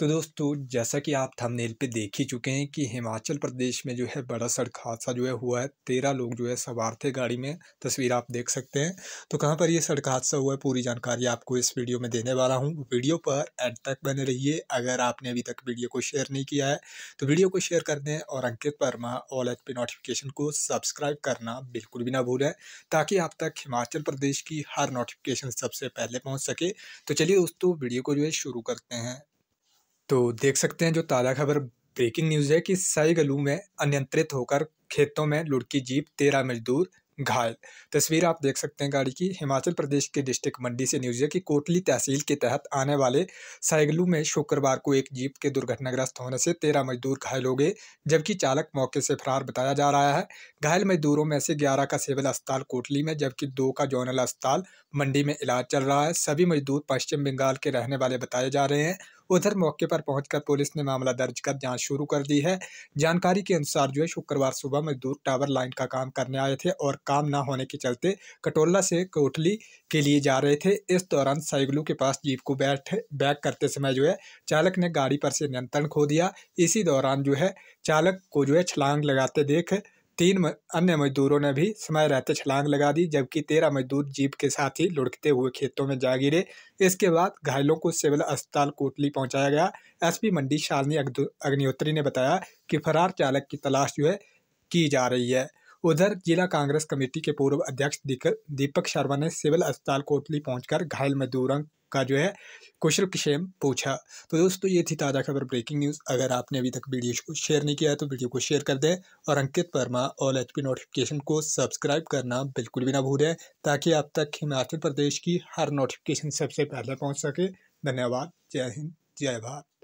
तो दोस्तों जैसा कि आप थंबनेल पे देख ही चुके हैं कि हिमाचल प्रदेश में जो है बड़ा सड़क हादसा जो है हुआ है तेरह लोग जो है सवार थे गाड़ी में तस्वीर आप देख सकते हैं तो कहाँ पर यह सड़क हादसा हुआ है पूरी जानकारी आपको इस वीडियो में देने वाला हूँ वीडियो पर एंड तक बने रहिए अगर आपने अभी तक वीडियो को शेयर नहीं किया है तो वीडियो को शेयर कर दें और Ankit Verma all H P notification को सब्सक्राइब करना बिल्कुल भी ना भूलें ताकि आप तक हिमाचल प्रदेश की हर नोटिफिकेशन सबसे पहले पहुँच सके तो चलिए दोस्तों वीडियो को जो है शुरू करते हैं तो देख सकते हैं जो ताज़ा खबर ब्रेकिंग न्यूज़ है कि सईगलू में अनियंत्रित होकर खेतों में लुढ़की जीप तेरह मजदूर घायल तस्वीर आप देख सकते हैं गाड़ी की हिमाचल प्रदेश के डिस्ट्रिक्ट मंडी से न्यूज है कि कोटली तहसील के तहत आने वाले साइगलू में शुक्रवार को एक जीप के दुर्घटनाग्रस्त होने से तेरह मजदूर घायल हो गए जबकि चालक मौके से फरार बताया जा रहा है घायल मजदूरों में से ग्यारह का सिविल अस्पताल कोटली में जबकि दो का जोनल अस्पताल मंडी में इलाज चल रहा है सभी मजदूर पश्चिम बंगाल के रहने वाले बताए जा रहे हैं उधर मौके पर पहुंचकर पुलिस ने मामला दर्ज कर जांच शुरू कर दी है जानकारी के अनुसार जो है शुक्रवार सुबह मजदूर टावर लाइन का काम करने आए थे और काम ना होने के चलते कटोला से कोठली के लिए जा रहे थे इस दौरान साइगलू के पास जीप को बैठ बैक करते समय जो है चालक ने गाड़ी पर से नियंत्रण खो दिया इसी दौरान जो है चालक को जो है छलांग लगाते देख तीन अन्य मजदूरों ने भी समय रहते छलांग लगा दी जबकि तेरह मजदूर जीप के साथ ही लुढ़कते हुए खेतों में जा गिरे इसके बाद घायलों को सिविल अस्पताल कोटली पहुंचाया गया एसपी मंडी शालनी अग्निहोत्री ने बताया कि फरार चालक की तलाश जो है की जा रही है उधर जिला कांग्रेस कमेटी के पूर्व अध्यक्ष दीपक शर्मा ने सिविल अस्पताल कोटली पहुंचकर घायल मजदूरों का जो है कुशल क्षेम पूछा तो दोस्तों ये थी ताज़ा खबर ब्रेकिंग न्यूज़ अगर आपने अभी तक वीडियो को शेयर नहीं किया है तो वीडियो को शेयर कर दें और Ankit Verma all H notification को सब्सक्राइब करना बिल्कुल भी ना भूलें ताकि आप तक हिमाचल प्रदेश की हर नोटिफिकेशन सबसे पहले पहुँच सके धन्यवाद जय हिंद जय भारत